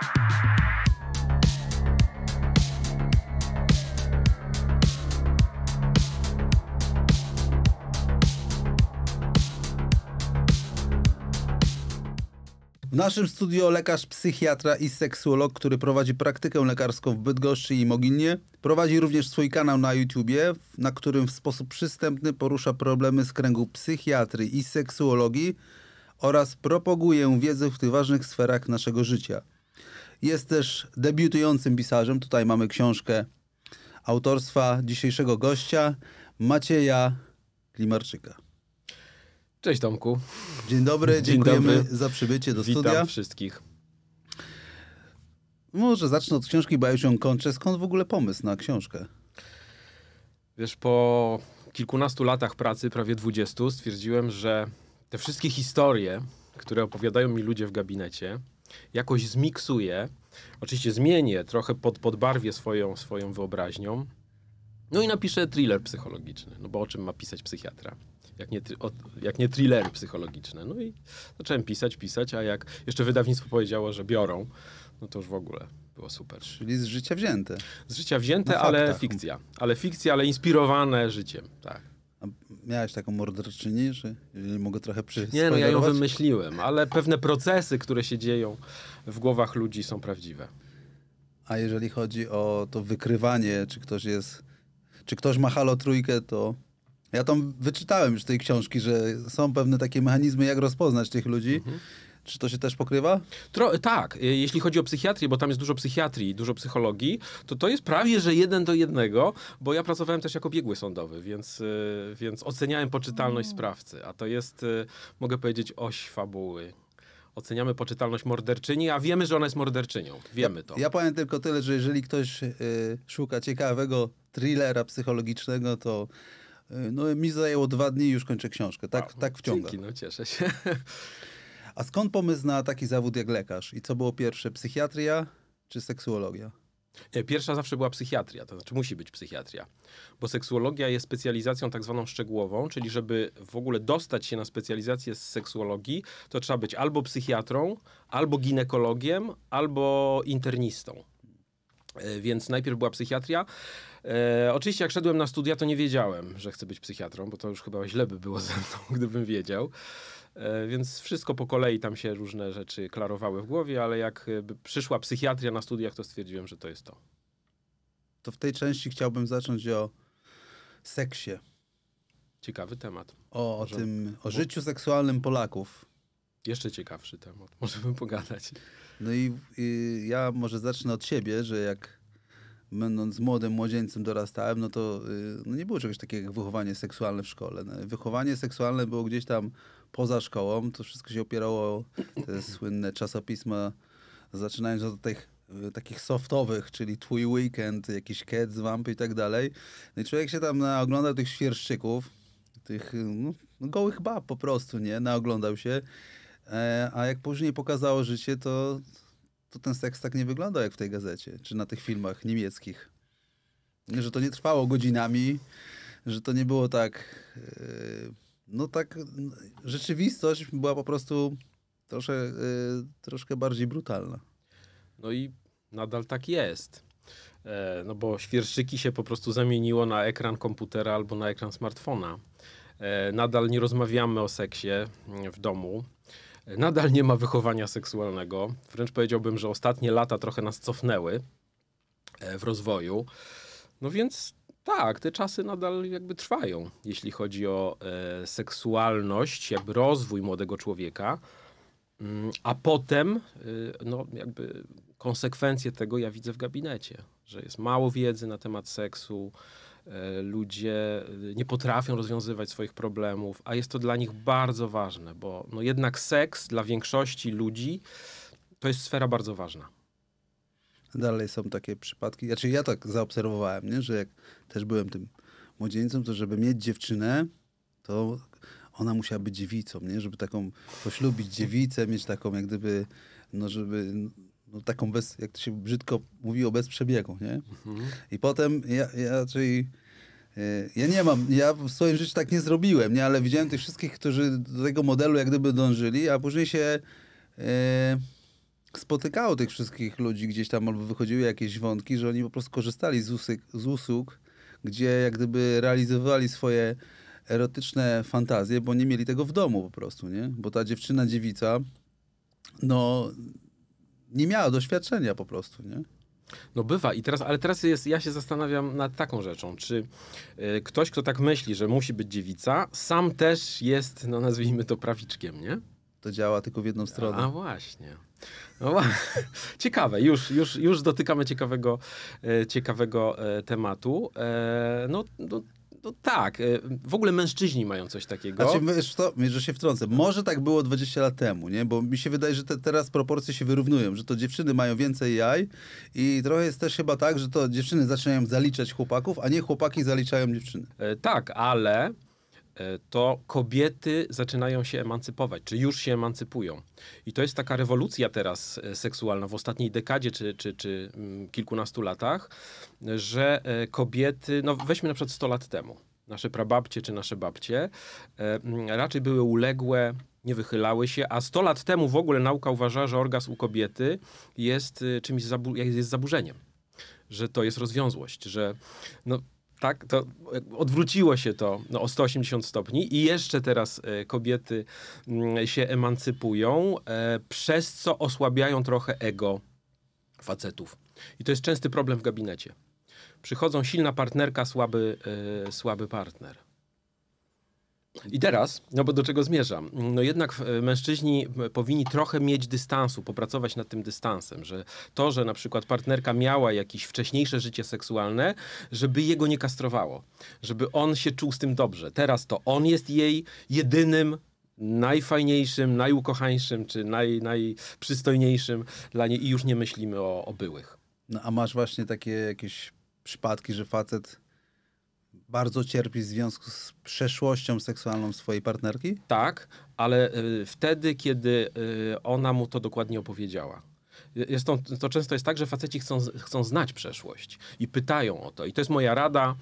W naszym studio lekarz, psychiatra i seksuolog, który prowadzi praktykę lekarską w Bydgoszczy i Moginie. Prowadzi również swój kanał na YouTubie, na którym w sposób przystępny porusza problemy z kręgu psychiatry i seksuologii oraz propaguje wiedzę w tych ważnych sferach naszego życia. Jest też debiutującym pisarzem. Tutaj mamy książkę autorstwa dzisiejszego gościa, Macieja Klimarczyka. Cześć Tomku. Dzień dobry, dziękujemy Dzień dobry. za przybycie do Witam studia. wszystkich. Może zacznę od książki, bo ja już ją kończę. Skąd w ogóle pomysł na książkę? Wiesz, po kilkunastu latach pracy, prawie dwudziestu, stwierdziłem, że te wszystkie historie, które opowiadają mi ludzie w gabinecie, jakoś zmiksuję, oczywiście zmienię, trochę pod, podbarwię swoją, swoją wyobraźnią, no i napiszę thriller psychologiczny, no bo o czym ma pisać psychiatra? Jak nie, jak nie thrillery psychologiczne. No i zacząłem pisać, pisać, a jak jeszcze wydawnictwo powiedziało, że biorą, no to już w ogóle było super. Czyli z życia wzięte. Z życia wzięte, ale fikcja. Ale fikcja, ale inspirowane życiem, tak miałeś taką morderczyni, że jeżeli mogę trochę przyjść. Nie, no ja ją wymyśliłem, ale pewne procesy, które się dzieją w głowach ludzi są prawdziwe. A jeżeli chodzi o to wykrywanie, czy ktoś jest, czy ktoś ma halo trójkę, to ja tam wyczytałem już tej książki, że są pewne takie mechanizmy, jak rozpoznać tych ludzi. Mhm. Czy to się też pokrywa? Tro, tak, e, jeśli chodzi o psychiatrię, bo tam jest dużo psychiatrii, dużo psychologii, to to jest prawie, że jeden do jednego, bo ja pracowałem też jako biegły sądowy, więc, e, więc oceniałem poczytalność mm. sprawcy, a to jest, e, mogę powiedzieć, oś fabuły oceniamy poczytalność morderczyni, a wiemy, że ona jest morderczynią. Wiemy ja, to. Ja powiem tylko tyle, że jeżeli ktoś y, szuka ciekawego thrillera psychologicznego, to y, no, mi zajęło dwa dni i już kończę książkę. Tak, tak wciąga. Dzięki, no cieszę się. A skąd pomysł na taki zawód jak lekarz? I co było pierwsze, psychiatria czy seksuologia? E, pierwsza zawsze była psychiatria, to znaczy musi być psychiatria, bo seksuologia jest specjalizacją tak zwaną szczegółową, czyli żeby w ogóle dostać się na specjalizację z seksuologii, to trzeba być albo psychiatrą, albo ginekologiem, albo internistą. E, więc najpierw była psychiatria. E, oczywiście, jak szedłem na studia, to nie wiedziałem, że chcę być psychiatrą, bo to już chyba źle by było ze mną, gdybym wiedział. E, więc wszystko po kolei tam się różne rzeczy klarowały w głowie, ale jak e, przyszła psychiatria na studiach, to stwierdziłem, że to jest to. To w tej części chciałbym zacząć o seksie. Ciekawy temat. O, o tym, o życiu seksualnym Polaków. Jeszcze ciekawszy temat, możemy pogadać. No i, i, ja może zacznę od siebie, że jak będąc młodym młodzieńcem dorastałem, no to y, no nie było czegoś takiego jak wychowanie seksualne w szkole. No, wychowanie seksualne było gdzieś tam poza szkołą. To wszystko się opierało te słynne czasopisma, zaczynając od tych y, takich softowych, czyli Twój Weekend, jakiś Cats, Wampy i tak dalej. No i człowiek się tam naoglądał tych świerszczyków, tych y, no, no, gołych bab po prostu, nie? Naoglądał się. E, a jak później pokazało życie, to, to ten seks tak nie wyglądał jak w tej gazecie, czy na tych filmach niemieckich. Że to nie trwało godzinami, że to nie było tak... E, no tak, rzeczywistość była po prostu trosze, y, troszkę bardziej brutalna. No i nadal tak jest. E, no bo świerszczyki się po prostu zamieniło na ekran komputera albo na ekran smartfona. E, nadal nie rozmawiamy o seksie mm, w domu. E, nadal nie ma wychowania seksualnego. Wręcz powiedziałbym, że ostatnie lata trochę nas cofnęły e, w rozwoju. No więc tak, te czasy nadal jakby trwają, jeśli chodzi o e, seksualność, jakby rozwój młodego człowieka, mm, a potem e, no, jakby konsekwencje tego ja widzę w gabinecie, że jest mało wiedzy na temat seksu, e, ludzie e, nie potrafią rozwiązywać swoich problemów, a jest to dla nich bardzo ważne, bo no, jednak seks dla większości ludzi to jest sfera bardzo ważna dalej są takie przypadki. Znaczy ja tak zaobserwowałem, nie? że jak też byłem tym młodzieńcem, to żeby mieć dziewczynę, to ona musiała być dziewicą, nie? Żeby taką poślubić dziewicę, mieć taką jak gdyby, no żeby no, taką bez, jak to się brzydko mówiło, bez przebiegu, nie? Mhm. I potem ja, ja czyli e, ja nie mam, ja w swoim życiu tak nie zrobiłem, nie? Ale widziałem tych wszystkich, którzy do tego modelu jak gdyby dążyli, a później się yy, spotykało tych wszystkich ludzi gdzieś tam, albo wychodziły jakieś wątki, że oni po prostu korzystali z usług, z usług gdzie jak gdyby realizowali swoje erotyczne fantazje, bo nie mieli tego w domu po prostu, nie? Bo ta dziewczyna, dziewica, no nie miała doświadczenia po prostu, nie? No bywa i teraz, ale teraz jest, ja się zastanawiam nad taką rzeczą, czy y, ktoś, kto tak myśli, że musi być dziewica, sam też jest, no nazwijmy to prawiczkiem, nie? To działa tylko w jedną stronę. A właśnie. No, ciekawe, już, już, już dotykamy ciekawego, e, ciekawego e, tematu. E, no, no no tak, w ogóle mężczyźni mają coś takiego. Znaczy, wiesz to, że się wtrącę, może tak było 20 lat temu, nie? Bo mi się wydaje, że te, teraz proporcje się wyrównują, że to dziewczyny mają więcej jaj i trochę jest też chyba tak, że to dziewczyny zaczynają zaliczać chłopaków, a nie chłopaki zaliczają dziewczyny. tak, ale E, to kobiety zaczynają się emancypować, czy już się emancypują. I to jest taka rewolucja teraz e, seksualna w ostatniej dekadzie czy, czy, czy mm, kilkunastu latach, że e, kobiety, no weźmy na przykład 100 lat temu, nasze prababcie czy nasze babcie, mm, raczej były uległe, nie wychylały się, a 100 lat temu w ogóle nauka uważała, że orgazm u kobiety jest czymś, zabu jest zaburzeniem że to jest rozwiązłość, że no, tak? To e, odwróciło się to no, o 180 stopni i jeszcze teraz e, kobiety mm, się emancypują, e, przez co osłabiają trochę ego facetów. I to jest częsty problem w gabinecie. Przychodzą silna partnerka, słaby, słaby partner i teraz, no bo do czego zmierzam? No jednak e, mężczyźni e, powinni trochę mieć dystansu, popracować nad tym dystansem, że to, że na przykład partnerka miała jakieś wcześniejsze życie seksualne, żeby jego nie kastrowało, żeby on się czuł z tym dobrze. Teraz to on jest jej jedynym najfajniejszym, najukochańszym czy naj, najprzystojniejszym dla niej i już nie myślimy o, o byłych. No a masz właśnie takie jakieś przypadki, że facet bardzo cierpi w związku z przeszłością seksualną swojej partnerki? Tak, ale y, wtedy, kiedy y, ona mu to dokładnie opowiedziała. Y, jest to, to często jest tak, że faceci chcą, chcą znać przeszłość i pytają o to. I to jest moja rada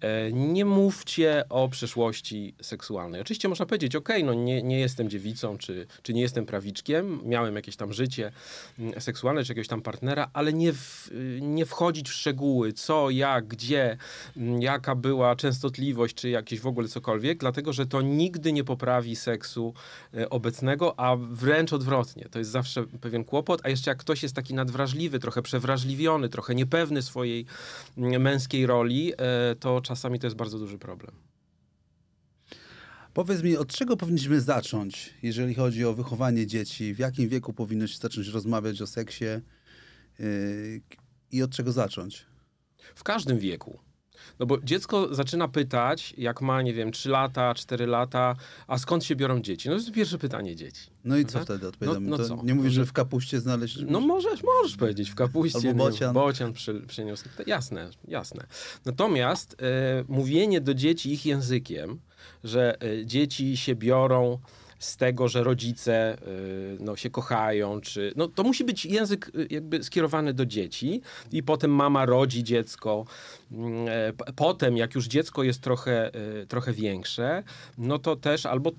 E, nie mówcie o przeszłości seksualnej. Oczywiście można powiedzieć, ok, no nie, nie jestem dziewicą, czy, czy nie jestem prawiczkiem, miałem jakieś tam życie mm, seksualne, czy jakiegoś tam partnera, ale nie, w, y, nie wchodzić w szczegóły, co, jak, gdzie, mm, jaka była częstotliwość, czy jakieś w ogóle cokolwiek, dlatego, że to nigdy nie poprawi seksu e, obecnego, a wręcz odwrotnie. To jest zawsze pewien kłopot, a jeszcze jak ktoś jest taki nadwrażliwy, trochę przewrażliwiony, trochę niepewny swojej mm, męskiej roli, e, to czasami to jest bardzo duży problem. Powiedz mi, od czego powinniśmy zacząć, jeżeli chodzi o wychowanie dzieci? W jakim wieku powinno się zacząć rozmawiać o seksie? Yy, I od czego zacząć? W każdym wieku. No bo dziecko zaczyna pytać, jak ma, nie wiem, 3 lata, 4 lata, a skąd się biorą dzieci? No to jest pierwsze pytanie dzieci. No i co wtedy odpowiadam? No, no co? Nie mówisz, że no, w kapuście znaleźć... No możesz, możesz powiedzieć, w kapuście. Albo bocian. Nie, bocian przy, przyniósł. Jasne, jasne. Natomiast e, mówienie do dzieci ich językiem, że e, dzieci się biorą z tego, że rodzice y, no, się kochają, czy... No, to musi być język y, jakby skierowany do dzieci i potem mama rodzi dziecko. Mm, potem, jak już dziecko jest trochę, y, trochę większe, no to też albo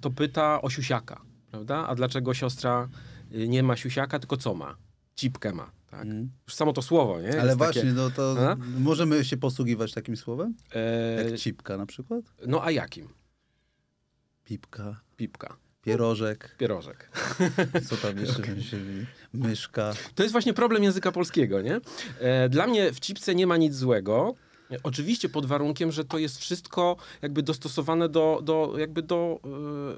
to pyta o siusiaka, prawda? A dlaczego siostra nie ma siusiaka, tylko co ma? Cipkę ma. Tak. Mm. Już samo to słowo, nie? Ale jest właśnie, takie... no to a? możemy się posługiwać takim słowem? E... Jak cipka na przykład? No a jakim? Pipka. Pipka. Pierożek. Pierożek. Co tam jeszcze wymyślili? Myszka. To jest właśnie problem języka polskiego, nie? E, dla mnie w cipce nie ma nic złego. E, oczywiście pod warunkiem, że to jest wszystko jakby dostosowane do, do, jakby do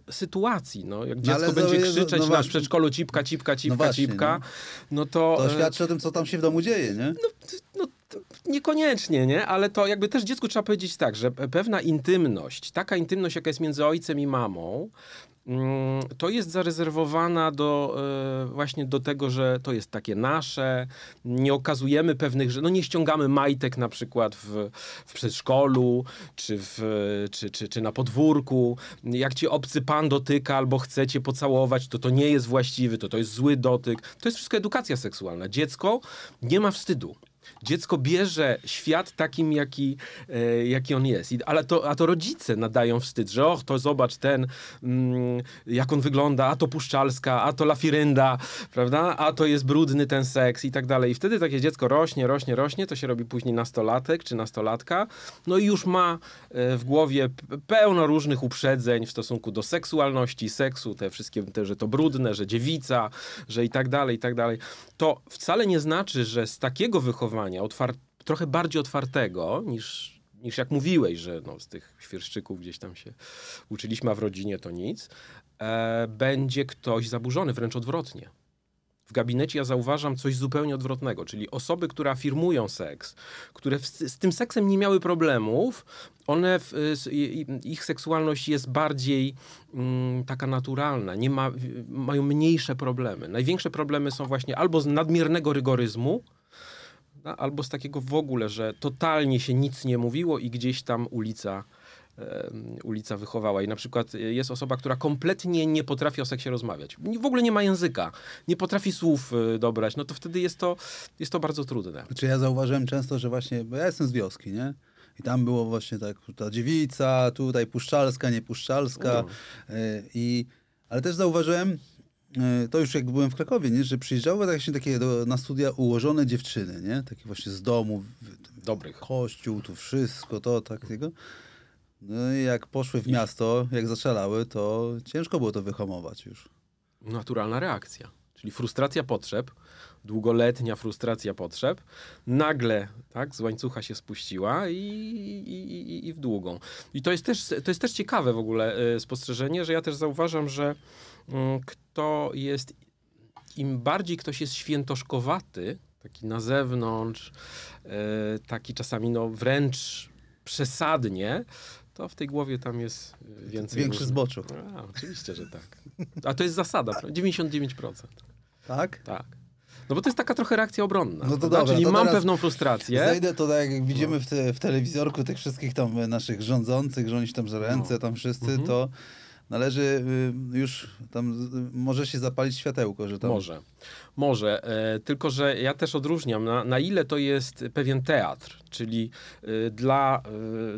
y, sytuacji. No. Jak no dziecko będzie krzyczeć no na przedszkolu cipka, cipka, no cipka, no właśnie, cipka, no to... To świadczy o tym, co tam się w domu dzieje, nie? No, no Niekoniecznie, nie? Ale to jakby też dziecku trzeba powiedzieć tak, że pewna intymność, taka intymność, jaka jest między ojcem i mamą, mm, to jest zarezerwowana do, e, właśnie do tego, że to jest takie nasze, nie okazujemy pewnych, że no nie ściągamy majtek na przykład w, w przedszkolu, czy, w, czy, czy, czy na podwórku. Jak ci obcy pan dotyka albo chce cię pocałować, to to nie jest właściwy, to to jest zły dotyk. To jest wszystko edukacja seksualna. Dziecko nie ma wstydu. Dziecko bierze świat takim, jaki, e, jaki on jest. I, ale to, a to rodzice nadają wstyd, że och, to zobacz ten, mm, jak on wygląda, a to Puszczalska, a to Lafirenda, prawda? A to jest brudny ten seks i tak dalej. I wtedy takie dziecko rośnie, rośnie, rośnie, to się robi później nastolatek czy nastolatka, no i już ma e, w głowie pełno różnych uprzedzeń w stosunku do seksualności, seksu, te wszystkie, te, że to brudne, że dziewica, że i tak dalej, i tak dalej. To wcale nie znaczy, że z takiego wychowania zachowania, otwar- trochę bardziej otwartego niż, niż jak mówiłeś, że no, z tych świerszczyków gdzieś tam się uczyliśmy, a w rodzinie to nic, e, będzie ktoś zaburzony, wręcz odwrotnie. W gabinecie ja zauważam coś zupełnie odwrotnego, czyli osoby, które afirmują seks, które w, z tym seksem nie miały problemów, one, w, ich seksualność jest bardziej mm, taka naturalna, nie ma, mają mniejsze problemy. Największe problemy są właśnie albo z nadmiernego rygoryzmu, no, albo z takiego w ogóle, że totalnie się nic nie mówiło i gdzieś tam ulica ulica wychowała. I na przykład e, jest osoba, która kompletnie nie potrafi o seksie rozmawiać. W ogóle nie ma języka, nie potrafi słów e, dobrać, no to wtedy jest to, jest to bardzo trudne. Czy znaczy, ja zauważyłem często, że właśnie, bo ja jestem z wioski, nie? I tam było właśnie tak, ta dziewica, tutaj puszczalska, nie puszczalska. E, I, ale też zauważyłem, E, to już jak byłem w Krakowie, nie, że przyjeżdżały właśnie takie do, na studia ułożone dziewczyny, nie? Takie właśnie z domu. Dobrych. Kościół, tu wszystko, to, takiego. No i jak poszły w miasto, jak zaczęłały, to ciężko było to wyhamować już. Naturalna reakcja. Czyli frustracja potrzeb, długoletnia frustracja potrzeb, nagle tak, z łańcucha się spuściła i, i, i, i w długą. I to jest, też, to jest też ciekawe w ogóle e, spostrzeżenie, że ja też zauważam, że mm, to jest, im bardziej ktoś jest świętoszkowaty, taki na zewnątrz, e, taki czasami no wręcz przesadnie, to w tej głowie tam jest e, więcej. Większy zboczu. A, oczywiście, że tak. A to jest zasada, 99%. Tak? Tak. No bo to jest taka trochę reakcja obronna. No to dobra, Czyli to mam pewną frustrację. Zejdę to tak, jak widzimy no. w, te, w telewizorku tych wszystkich tam e, naszych rządzących, rządzić tam za ręce no. tam wszyscy, mhm. to należy y, już tam, może się zapalić światełko, że tam... Może. Może, e, tylko że ja też odróżniam, na, na ile to jest pewien teatr, czyli e, dla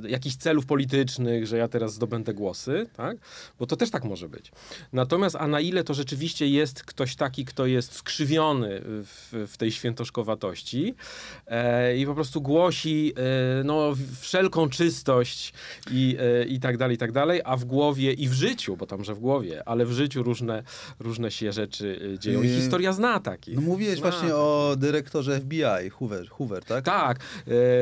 e, jakichś celów politycznych, że ja teraz zdobędę głosy, tak? bo to też tak może być. Natomiast a na ile to rzeczywiście jest ktoś taki, kto jest skrzywiony w, w tej świętoszkowatości e, i po prostu głosi e, no, wszelką czystość i, e, i tak dalej, i tak dalej, a w głowie i w życiu, bo tamże w głowie, ale w życiu różne, różne się rzeczy e, dzieją. I mm. historia zna takich. No mówiłeś zna właśnie o dyrektorze FBI, Hoover, Hoover tak? Tak,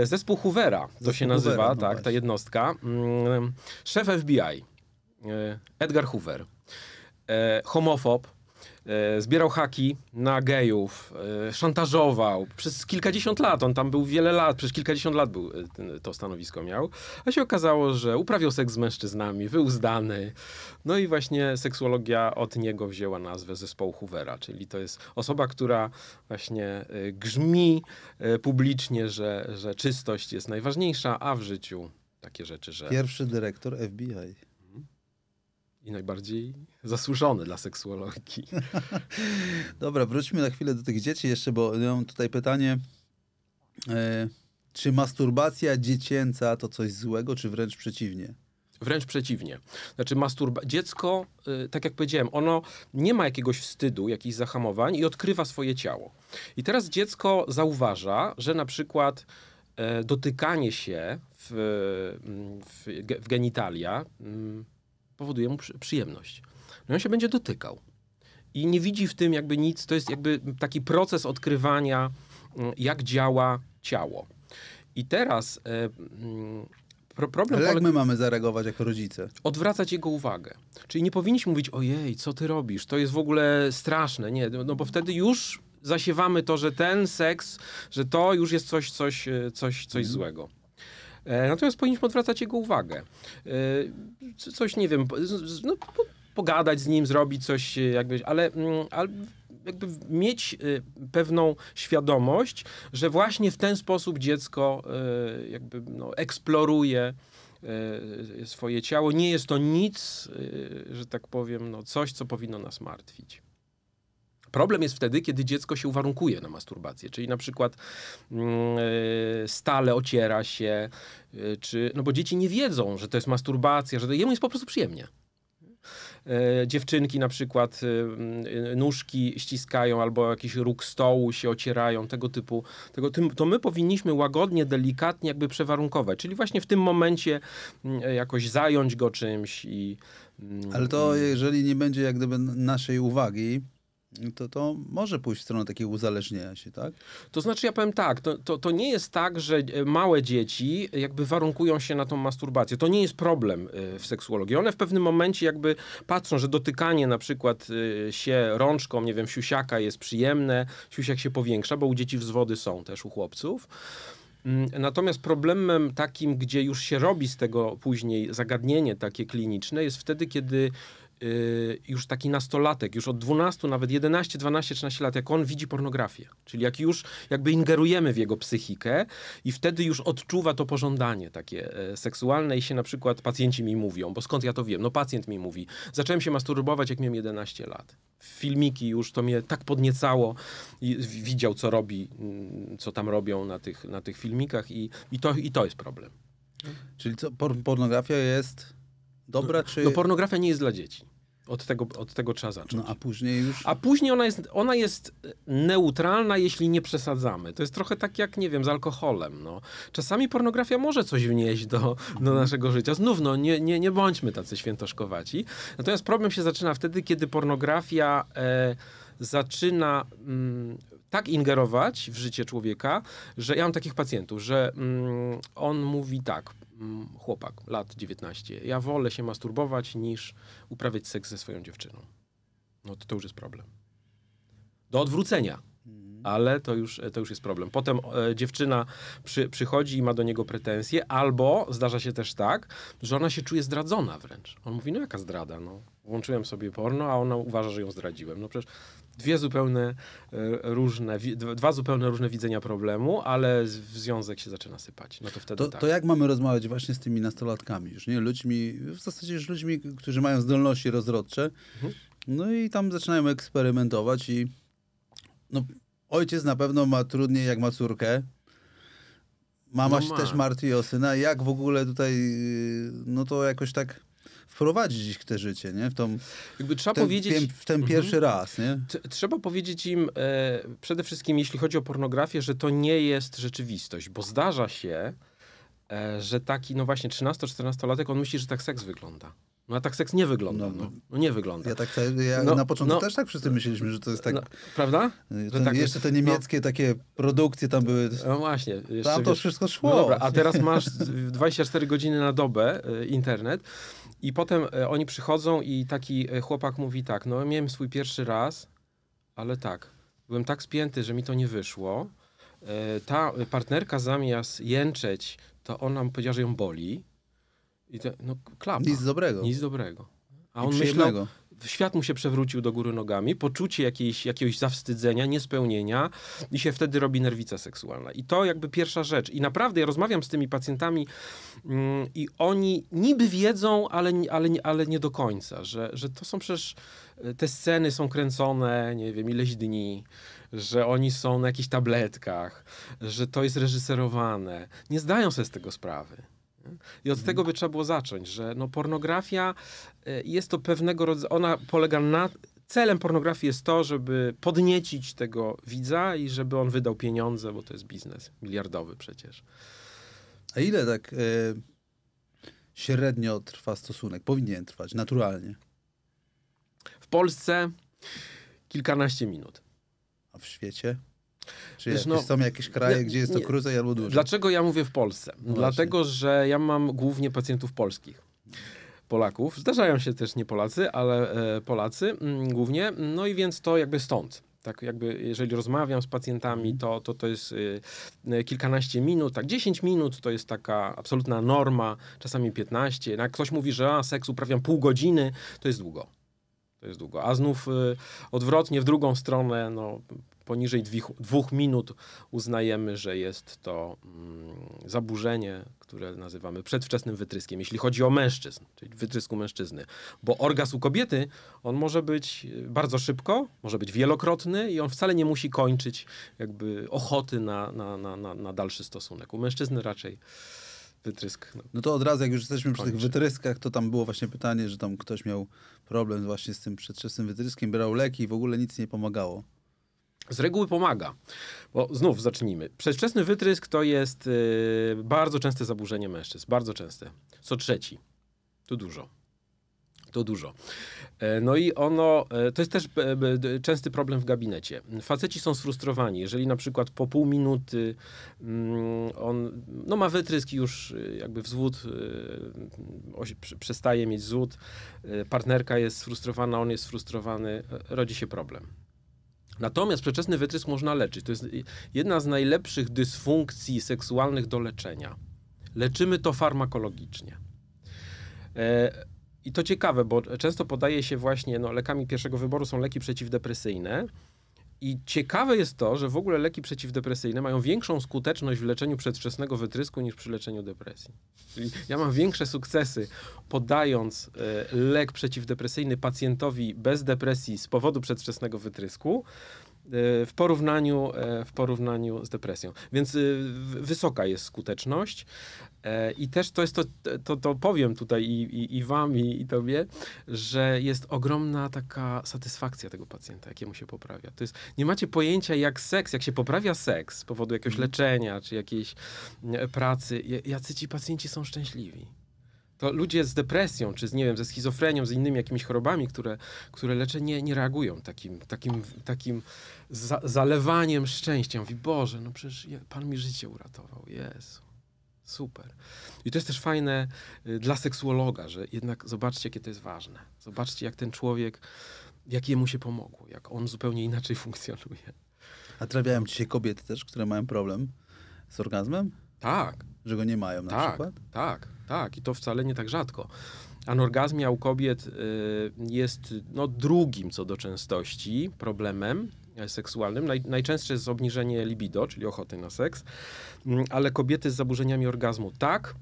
e, zespół Hoovera, to zespół się nazywa, Hoovera, no tak, ta jednostka. Mm, szef FBI, e, Edgar Hoover, e, homofob, E, zbierał haki na gejów, e, szantażował. Przez kilkadziesiąt lat, on tam był wiele lat, przez kilkadziesiąt lat był, e, to stanowisko miał. A się okazało, że uprawiał seks z mężczyznami, był zdany. No i właśnie seksuologia od niego wzięła nazwę zespołu Hoovera, czyli to jest osoba, która właśnie grzmi publicznie, że, że czystość jest najważniejsza, a w życiu takie rzeczy, że... Pierwszy dyrektor FBI i najbardziej zasłużony dla seksuologii. Dobra, wróćmy na chwilę do tych dzieci jeszcze, bo mam tutaj pytanie. E, czy masturbacja dziecięca to coś złego, czy wręcz przeciwnie? Wręcz przeciwnie. Znaczy, masturba- dziecko, e, tak jak powiedziałem, ono nie ma jakiegoś wstydu, jakichś zahamowań i odkrywa swoje ciało. I teraz dziecko zauważa, że na przykład e, dotykanie się w, mm, w, genitalia. Mm, powoduje mu przyjemność. No on się będzie dotykał. I nie widzi w tym jakby nic, to jest jakby taki proces odkrywania, mm, jak działa ciało. I teraz e, mm, pro, problem. Ale jak polega... my mamy zareagować jako rodzice? Odwracać jego uwagę. Czyli nie powinniśmy mówić, ojej, co ty robisz? To jest w ogóle straszne. Nie, no, no bo wtedy już zasiewamy to, że ten seks, że to już jest coś, coś, e, coś, coś mhm. złego. E, natomiast powinniśmy odwracać jego uwagę. E, coś, nie wiem, no, pogadać z nim, zrobić coś, e, jakby, ale, mm, ale jakby mieć pewną świadomość, że właśnie w ten sposób dziecko jakby no, eksploruje swoje ciało. Nie jest to nic, że tak powiem, no, coś, co powinno nas martwić. Problem jest wtedy, kiedy dziecko się uwarunkuje na masturbację, czyli na przykład mm, e, stale ociera się, e, czy, no bo dzieci nie wiedzą, że to jest masturbacja, że to, jemu jest po prostu przyjemnie. E, dziewczynki na przykład nóżki ściskają albo jakiś róg stołu się ocierają, tego typu. Tego, to my powinniśmy łagodnie, delikatnie jakby przewarunkować, czyli właśnie w tym momencie mm, jakoś zająć go czymś i... Mm, Ale to jeżeli nie będzie jak gdyby naszej uwagi, no to to może pójść w stronę takiego uzależnienia się, tak? To znaczy, ja powiem tak, to, to, to, nie jest tak, że e, małe dzieci jakby warunkują się na tą masturbację. To nie jest problem e, w seksuologii. One w pewnym momencie jakby patrzą, że dotykanie na przykład e, się rączką, nie wiem, siusiaka jest przyjemne, siusiak się powiększa, bo u dzieci wzwody są też u chłopców. Mm, natomiast problemem takim, gdzie już się robi z tego później zagadnienie takie kliniczne, jest wtedy, kiedy Y, już taki nastolatek, już od 12, nawet 11, 12, 13 lat, jak on widzi pornografię. Czyli jak już jakby ingerujemy w jego psychikę i wtedy już odczuwa to pożądanie takie e, seksualne i się na przykład pacjenci mi mówią, bo skąd ja to wiem? No pacjent mi mówi. Zacząłem się masturbować, jak miałem 11 lat. Filmiki już to mnie tak podniecało i widział, co robi, mm, co tam robią na tych, na tych filmikach i, i, to, i to jest problem. Czyli co, por pornografia jest dobra, no, czy... No pornografia nie jest dla dzieci. Od tego, od tego trzeba zacząć. No a później już. A później ona jest, ona jest neutralna, jeśli nie przesadzamy. To jest trochę tak jak, nie wiem, z alkoholem. No. Czasami pornografia może coś wnieść do, do mhm. naszego życia. Znów, no, nie, nie, nie bądźmy tacy świętoszkowaci. Natomiast problem się zaczyna wtedy, kiedy pornografia e, zaczyna mm, tak ingerować w życie człowieka, że ja mam takich pacjentów, że mm, on mówi tak chłopak, lat 19. Ja wolę się masturbować niż uprawiać seks ze swoją dziewczyną. No to, to już jest problem. Do odwrócenia. Mhm. Ale to już, to już jest problem. Potem e, dziewczyna przy, przychodzi i ma do niego pretensje, albo zdarza się też tak, że ona się czuje zdradzona wręcz. On mówi, no jaka zdrada, no. Włączyłem sobie porno, a ona uważa, że ją zdradziłem. No przecież dwie zupełnie e, różne, dwa zupełnie różne widzenia problemu, ale związek się zaczyna sypać. No to wtedy to, tak. To jak mamy rozmawiać właśnie z tymi nastolatkami już, nie? Ludźmi, w zasadzie już ludźmi, którzy mają zdolności rozrodcze, mhm. no i tam zaczynają eksperymentować i no, ojciec na pewno ma trudniej jak ma córkę, Mama no ma. się też martwi o syna. Jak w ogóle tutaj, y, no to jakoś tak wprowadzić ich w te życie, nie? W tą, Jakby trzeba ten, powiedzieć... W ten mhm. pierwszy raz, nie? Trzeba powiedzieć im e, przede wszystkim, jeśli chodzi o pornografię, że to nie jest rzeczywistość, bo zdarza się, e, że taki, no właśnie, 13-14-latek, on myśli, że tak seks wygląda. No a tak seks nie wygląda. No, no, no. no nie wygląda. Ja tak ja no, na początku no, też tak wszyscy myśleliśmy, że to jest tak. No, prawda? tak, jeszcze te niemieckie takie produkcje tam były. No właśnie. tam to wiesz, wszystko szło. dobra, a teraz masz 24 godziny na dobę e, internet. I potem e, oni przychodzą i taki e, chłopak mówi tak, no miałem swój pierwszy raz, ale tak, byłem tak spięty, że mi to nie wyszło. E, ta partnerka zamiast jęczeć, to ona powiedziała, że ją boli. I to, no klapa. Nic dobrego. Nic dobrego. A on myślał, świat mu się przewrócił do góry nogami, poczucie jakiejś, jakiegoś zawstydzenia, niespełnienia i się wtedy robi nerwica seksualna. I to jakby pierwsza rzecz. I naprawdę ja rozmawiam z tymi pacjentami yy, i oni niby wiedzą, ale, ale, ale nie do końca, że, że to są przecież e, te sceny są kręcone, nie wiem, ileś dni, że oni są na jakichś tabletkach, że to jest reżyserowane. Nie zdają sobie z tego sprawy. I od tego by trzeba było zacząć, że no pornografia e, jest to pewnego rodzaju, ona polega na, celem pornografii jest to, żeby podniecić tego widza i żeby on wydał pieniądze, bo to jest biznes miliardowy przecież. A ile tak y, średnio trwa stosunek? Powinien trwać, naturalnie. W Polsce kilkanaście minut. A w świecie? Czy Wiesz, no, są jakieś kraje, nie, gdzie jest to nie, krócej albo dłużej? Dlaczego ja mówię w Polsce? No Dlatego, właśnie. że ja mam głównie pacjentów polskich. Polaków. Zdarzają się też nie Polacy, ale e, Polacy mm, głównie. No i więc to jakby stąd. Tak jakby jeżeli rozmawiam z pacjentami, mhm. to to, to jest e, kilkanaście minut, tak 10 minut to jest taka absolutna norma, czasami 15. No jak ktoś mówi, że a, seks uprawiam pół godziny, to jest długo. To jest długo. A znów e, odwrotnie, w drugą stronę, no poniżej dwóch minut uznajemy, że jest to mm, zaburzenie, które nazywamy przedwczesnym wytryskiem, jeśli chodzi o mężczyzn, czyli wytrysku mężczyzny. Bo orgazm u kobiety, on może być e, bardzo szybko, może być wielokrotny i on wcale nie musi kończyć jakby ochoty na, na, na, na, na dalszy stosunek. U mężczyzny raczej wytrysk. No. no, to od razu, jak już jesteśmy przy tych wytryskach, to tam było właśnie pytanie, że tam ktoś miał problem właśnie z tym przedwczesnym wytryskiem, brał leki i w ogóle nic nie pomagało z reguły pomaga. Bo znów zacznijmy. Przedwczesny wytrysk to jest yy, bardzo częste zaburzenie mężczyzn. Bardzo częste. Co trzeci. To dużo. To dużo. E, no i ono, e, to jest też e, częsty problem w gabinecie. Faceci są sfrustrowani, jeżeli na przykład po pół minuty mm, on no ma wytrysk już y, jakby wzwód, y, przestaje mieć zwód, y, partnerka jest sfrustrowana, on jest sfrustrowany, rodzi się problem. Natomiast przedczesny wytrysk można leczyć. To jest jedna z najlepszych dysfunkcji seksualnych do leczenia. Leczymy to farmakologicznie. E, I to ciekawe, bo często podaje się właśnie, no, lekami pierwszego wyboru są leki przeciwdepresyjne, i ciekawe jest to, że w ogóle leki przeciwdepresyjne mają większą skuteczność w leczeniu przedwczesnego wytrysku niż przy leczeniu depresji. Czyli ja mam większe sukcesy podając e, lek przeciwdepresyjny pacjentowi bez depresji z powodu przedwczesnego wytrysku, E, w porównaniu, e, w porównaniu z depresją. Więc e, wysoka jest skuteczność. I też to jest to, to, to powiem tutaj i, i, i wam, i, i tobie, że jest ogromna taka satysfakcja tego pacjenta, jakiemu się poprawia. To jest, nie macie pojęcia jak seks, jak się poprawia seks z powodu jakiegoś mhm. leczenia, czy jakiejś mm, pracy, jacy ci pacjenci są szczęśliwi to ludzie z depresją, czy z, nie wiem, ze schizofrenią, z innymi jakimiś chorobami, które, które leczę, nie, nie reagują takim, takim, takim za, zalewaniem szczęścia. Mówi, Boże, no przecież Pan mi życie uratował, Jezu. Super. I to jest też fajne y, dla seksuologa, że jednak zobaczcie, jakie to jest ważne. Zobaczcie, jak ten człowiek, jak jemu się pomogło, jak on zupełnie inaczej funkcjonuje. A trafiają dzisiaj kobiety też, które mają problem z orgazmem? Tak. Że go nie mają na tak, przykład? Tak, tak. I to wcale nie tak rzadko. Anorgazmia u kobiet y, jest no, drugim co do częstości problemem e, seksualnym. Naj, najczęstsze jest obniżenie libido, czyli ochoty na seks, mm, ale kobiety z zaburzeniami orgazmu tak,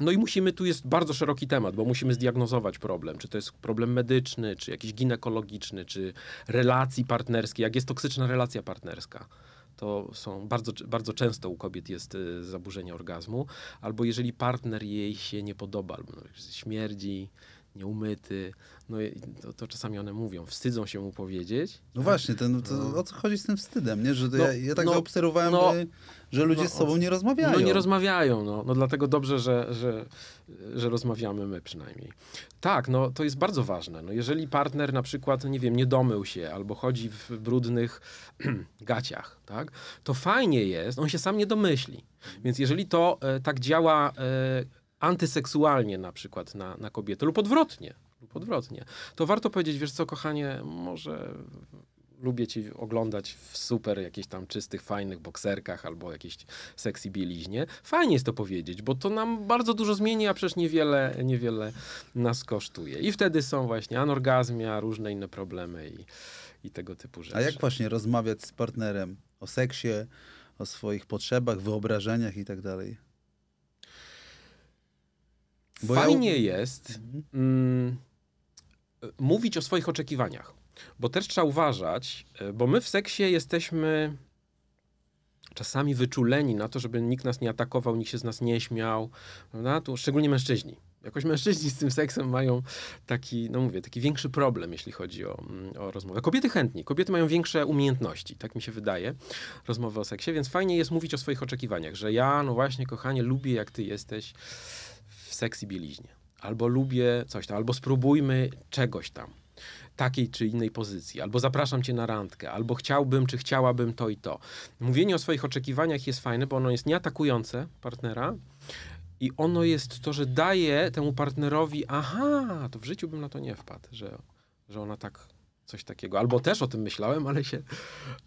no i musimy, tu jest bardzo szeroki temat, bo musimy zdiagnozować problem. Czy to jest problem medyczny, czy jakiś ginekologiczny, czy relacji partnerskiej, jak jest toksyczna relacja partnerska to są bardzo, bardzo często u kobiet jest y, zaburzenie orgazmu, albo jeżeli partner jej się nie podoba, albo śmierdzi, nieumyty. No to, to, czasami one mówią, wstydzą się mu powiedzieć. No tak? właśnie, ten, no to, o co chodzi z tym wstydem, nie? Że no, ja, ja, tak no, zaobserwowałem, no, że ludzie no, z sobą nie rozmawiają. No nie rozmawiają, no, no dlatego dobrze, że, że, że rozmawiamy my przynajmniej. Tak, no to jest bardzo ważne. No, jeżeli partner na przykład, no nie wiem, nie domył się albo chodzi w brudnych gaciach, tak, to fajnie jest, on się sam nie domyśli. Więc jeżeli to e, tak działa... E, antyseksualnie na przykład na, na kobietę lub odwrotnie, lub odwrotnie, to warto powiedzieć, wiesz co, kochanie, może lubię ci oglądać w super jakichś tam czystych, fajnych bokserkach albo jakiejś sexy bieliźnie. Fajnie jest to powiedzieć, bo to nam bardzo dużo zmieni, a przecież niewiele, niewiele nas kosztuje. I wtedy są właśnie anorgazmia, różne inne problemy i, i tego typu rzeczy. A jak właśnie rozmawiać z partnerem o seksie, o swoich potrzebach, wyobrażeniach i tak dalej? Bo Fajnie ja... jest mhm. mm, mówić o swoich oczekiwaniach, bo też trzeba uważać, e, bo my w seksie jesteśmy czasami wyczuleni na to, żeby nikt nas nie atakował, nikt się z nas nie śmiał, prawda? Tu, szczególnie mężczyźni. Jakoś mężczyźni z tym seksem mają taki, no mówię, taki większy problem, jeśli chodzi o, mm, o rozmowę. Kobiety chętni, kobiety mają większe umiejętności, tak mi się wydaje, rozmowy o seksie, więc fajnie jest mówić o swoich oczekiwaniach, że ja, no właśnie, kochanie, lubię jak ty jesteś w sexy bieliźnie. Albo lubię coś tam, albo spróbujmy czegoś tam, takiej czy innej pozycji, albo zapraszam cię na randkę, albo chciałbym, czy chciałabym to i to. Mówienie o swoich oczekiwaniach jest fajne, bo ono jest nieatakujące partnera, i ono jest to, że daje temu partnerowi, aha, to w życiu bym na to nie wpadł, że, że ona tak coś takiego. Albo też o tym myślałem, ale się,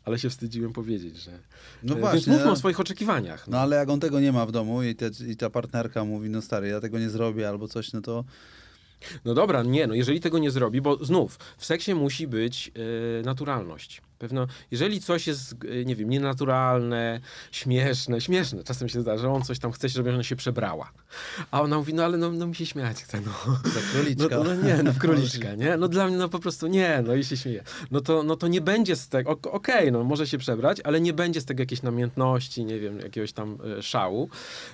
ale się wstydziłem powiedzieć, że... No e, właśnie. Więc mówmy no. o swoich oczekiwaniach. No. no. ale jak on tego nie ma w domu i, te, i ta partnerka mówi, no stary, ja tego nie zrobię albo coś, no to... No dobra, nie, no jeżeli tego nie zrobi, bo znów, w seksie musi być e, naturalność. Pewno, jeżeli coś jest, y, nie wiem, nienaturalne, śmieszne, śmieszne czasem się zdarza, on coś tam chce, żeby ona się przebrała. A ona mówi, no ale no, no mi się śmiać chce, no. Za króliczka. No, no nie, no w króliczka, nie? No dla mnie no po prostu nie, no i się śmieje. No to, no to nie będzie z tego, okej, okay, no może się przebrać, ale nie będzie z tego jakiejś namiętności, nie wiem, jakiegoś tam y, szału.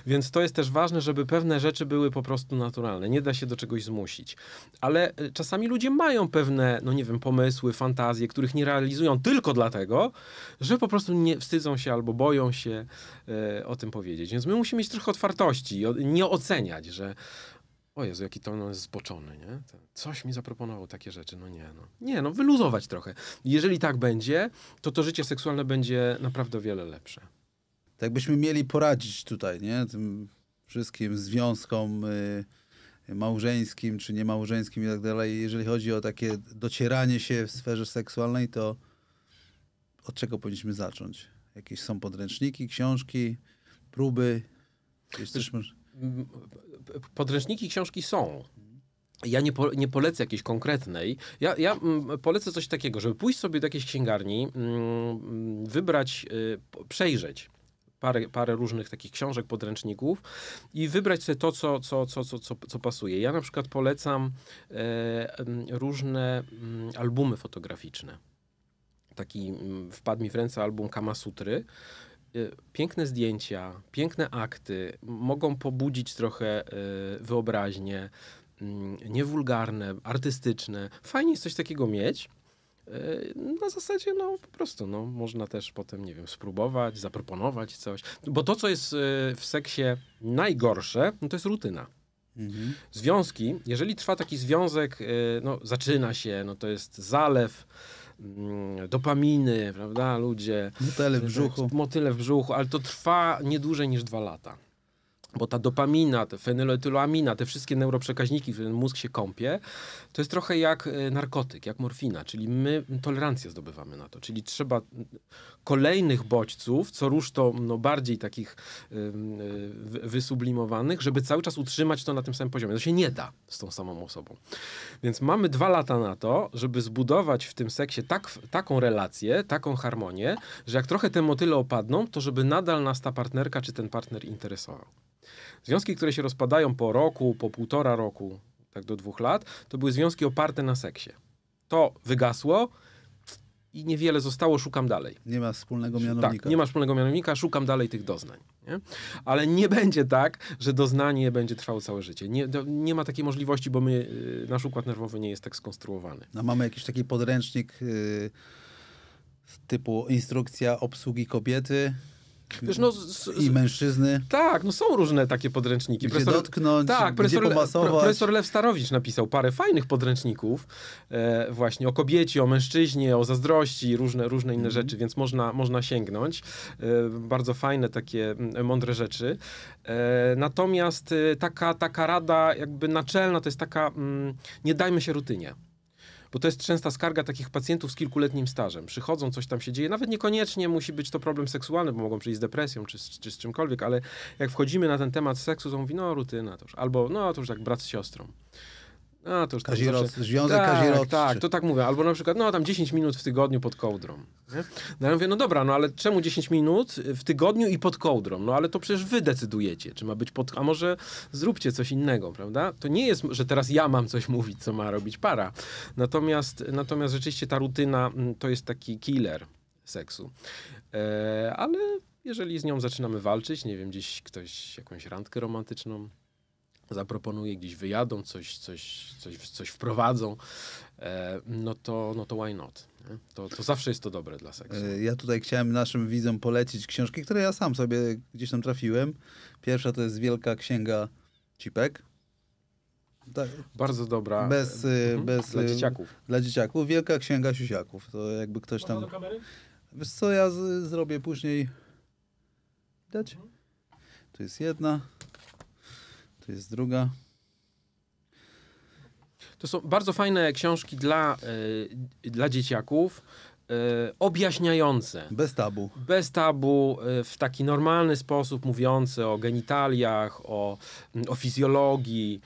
Więc to jest też ważne, żeby pewne rzeczy były po prostu naturalne. Nie da się do czegoś zmusić. Ale y, czasami ludzie mają pewne, no nie wiem, pomysły, fantazje, których nie realizują tylko dlatego, że po prostu nie wstydzą się albo boją się e, o tym powiedzieć. Więc my musimy mieć trochę otwartości i nie oceniać, że o Jezu, jaki to on jest zboczony, nie? Coś mi zaproponował takie rzeczy, no nie, no. Nie, no wyluzować trochę. Jeżeli tak będzie, to to życie seksualne będzie naprawdę o wiele lepsze. Tak byśmy mieli poradzić tutaj, nie? Tym wszystkim związkom y, małżeńskim czy niemałżeńskim i tak dalej. Jeżeli chodzi o takie docieranie się w sferze seksualnej, to od czego powinniśmy zacząć? Jakieś są podręczniki, książki, próby? Podręczniki, książki są. Ja nie, po, nie polecę jakiejś konkretnej. Ja, ja mm, polecę coś takiego, żeby pójść sobie do jakiejś księgarni, mm, wybrać, y, przejrzeć parę, parę różnych takich książek, podręczników i wybrać sobie to, co, co, co, co, co, co pasuje. Ja na przykład polecam e, różne mm, albumy fotograficzne taki mm, wpadł mi w ręce album Kama Sutry. Y, piękne zdjęcia, piękne akty mogą pobudzić trochę y, wyobraźnię, mm, niewulgarne, artystyczne. Fajnie jest coś takiego mieć. Y, na zasadzie, no po prostu, no, można też potem, nie wiem, spróbować, zaproponować coś. Bo to, co jest w seksie najgorsze, no, to jest rutyna. Mhm. Związki, jeżeli trwa taki związek, no, zaczyna się, no to jest zalew Mm, dopaminy, prawda, ludzie. Motyle w brzuchu. Motyle w brzuchu, ale to trwa nie dłużej niż dwa lata bo ta dopamina, te te wszystkie neuroprzekaźniki, w których mózg się kąpie, to jest trochę jak e, narkotyk, jak morfina, czyli my tolerancję zdobywamy na to, czyli trzeba kolejnych bodźców, co róż to no, bardziej takich e, wysublimowanych, żeby cały czas utrzymać to na tym samym poziomie. To się nie da z tą samą osobą. Więc mamy dwa lata na to, żeby zbudować w tym seksie tak, taką relację, taką harmonię, że jak trochę te motyle opadną, to żeby nadal nas ta partnerka czy ten partner interesował. Związki, które się rozpadają po roku, po półtora roku, tak do dwóch lat, to były związki oparte na seksie. To wygasło i niewiele zostało, szukam dalej. Nie ma wspólnego mianownika. Tak, nie ma wspólnego mianownika, szukam dalej tych doznań. Nie? Ale nie będzie tak, że doznanie będzie trwało całe życie. Nie, nie ma takiej możliwości, bo my, y, nasz układ nerwowy nie jest tak skonstruowany. A no, mamy jakiś taki podręcznik... Yy typu instrukcja obsługi kobiety, tak, wiesz, no, I mężczyzny. Tak, no są różne takie podręczniki. Gdzie profesor, dotknąć, tak, gdzie profesor, Le, profesor Lew Starowicz napisał parę fajnych podręczników e, właśnie o kobiecie, o mężczyźnie, o zazdrości, różne, różne inne mm rzeczy, więc można, można sięgnąć. E, bardzo fajne takie mądre rzeczy. E, natomiast e, taka, taka rada jakby naczelna to jest taka mm, nie dajmy się rutynie. Bo to jest częsta skarga takich pacjentów z kilkuletnim stażem. Przychodzą, coś tam się dzieje, nawet niekoniecznie musi być to problem seksualny, bo mogą przyjść z depresją czy, czy z czymkolwiek, ale jak wchodzimy na ten temat seksu, to mówi, no rutyna to już. Albo, no to już tak brat z siostrą. No, to już tam Związek tak, Tak, to tak mówię. Albo na przykład, no tam 10 minut w tygodniu pod kołdrą. Nie? No ja mówię, no dobra, no ale czemu 10 minut w tygodniu i pod kołdrą? No ale to przecież wy decydujecie, czy ma być pod... A może zróbcie coś innego, prawda? To nie jest, że teraz ja mam coś mówić, co ma robić para. Natomiast, natomiast rzeczywiście ta rutyna mm, to jest taki killer seksu. E, ale jeżeli z nią zaczynamy walczyć, nie wiem, gdzieś ktoś jakąś randkę romantyczną zaproponuje, gdzieś wyjadą, coś, coś, coś, coś wprowadzą, e, no, to, no to why not? To, to zawsze jest to dobre dla seksu. E, ja tutaj chciałem naszym widzom polecić książki, które ja sam sobie gdzieś tam trafiłem. Pierwsza to jest Wielka Księga Cipek. Tak. Bardzo dobra. Bez, e, mhm. bez, dla dzieciaków. Dla dzieciaków. Wielka Księga Siusiaków. To jakby ktoś tam... Wiesz co, ja z, zrobię później... Dać? Mhm. Tu jest jedna. Tu jest druga. To są bardzo fajne książki dla, y, dla dzieciaków. Y, objaśniające. Bez tabu. Bez tabu, y, w taki normalny sposób mówiące o genitaliach, o, mm, o fizjologii,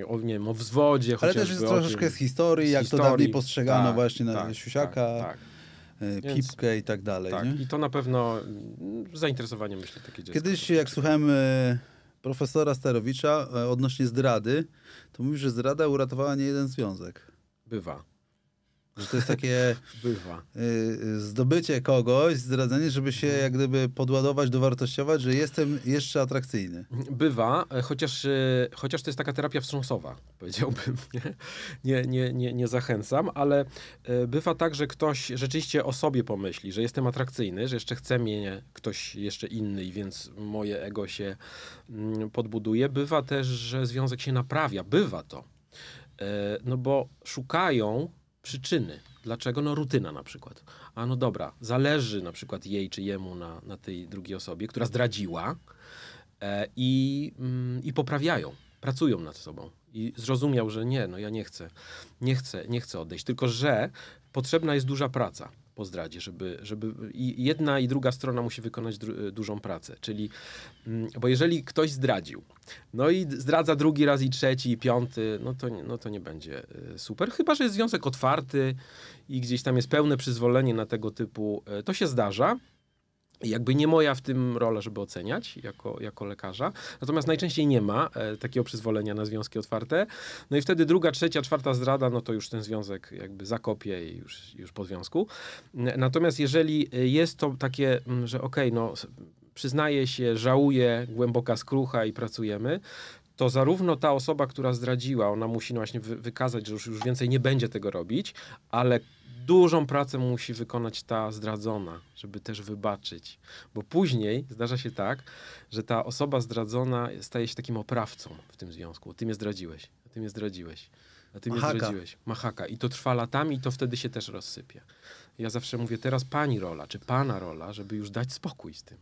y, o, nie wiem, o wzwodzie. Ale też jest troszeczkę z historii, z jak historii. to dawniej postrzegano tak, właśnie na tak, Siusiaka. Tak, tak. pipkę i tak dalej. Tak. I to na pewno mm, zainteresowanie myślę takie dziecko. Kiedyś jak słuchałem profesora Starowicza e, odnośnie zdrady, to mówi, że zdrada uratowała nie jeden związek. Bywa. Że to jest takie Bywa. Y, y, zdobycie kogoś, zdradzenie, żeby się mhm. jak gdyby podładować, dowartościować, że jestem jeszcze atrakcyjny. Bywa, chociaż, y, chociaż to jest taka terapia wstrząsowa, powiedziałbym. Nie, nie, nie, nie, nie zachęcam, ale bywa tak, że ktoś rzeczywiście o sobie pomyśli, że jestem atrakcyjny, że jeszcze chce mnie ktoś jeszcze inny i więc moje ego się mm, podbuduje. Bywa też, że związek się naprawia. Bywa to. No bo szukają przyczyny. Dlaczego? No rutyna na przykład. A no dobra, zależy na przykład jej czy jemu na, na tej drugiej osobie, która zdradziła e, i, mm, i poprawiają, pracują nad sobą. I zrozumiał, że nie, no ja nie chcę, nie chcę, nie chcę odejść. Tylko, że potrzebna jest duża praca po zdradzie, żeby, żeby i jedna i druga strona musi wykonać dru, e, dużą pracę, czyli, mm, bo jeżeli ktoś zdradził, no i zdradza drugi raz i trzeci i piąty, no to, no to nie będzie e, super, chyba, że jest związek otwarty i gdzieś tam jest pełne przyzwolenie na tego typu, e, to się zdarza, jakby nie moja w tym rola, żeby oceniać jako, jako lekarza. Natomiast najczęściej nie ma e, takiego przyzwolenia na związki otwarte. No i wtedy druga, trzecia, czwarta zdrada, no to już ten związek jakby zakopie i już, już po związku. Natomiast jeżeli e, jest to takie, że okej, okay, no przyznaje się, żałuje, głęboka skrucha i pracujemy, to zarówno ta osoba, która zdradziła, ona musi właśnie wykazać, że już, już więcej nie będzie tego robić, ale dużą pracę musi wykonać ta zdradzona, żeby też wybaczyć. Bo później zdarza się tak, że ta osoba zdradzona staje się takim oprawcą w tym związku. Ty mnie zdradziłeś, ty mnie zdradziłeś, a ty mnie zdradziłeś. Mahaka. I to trwa latami i to wtedy się też rozsypie. Ja zawsze mówię, teraz pani rola, czy pana rola, żeby już dać spokój z tym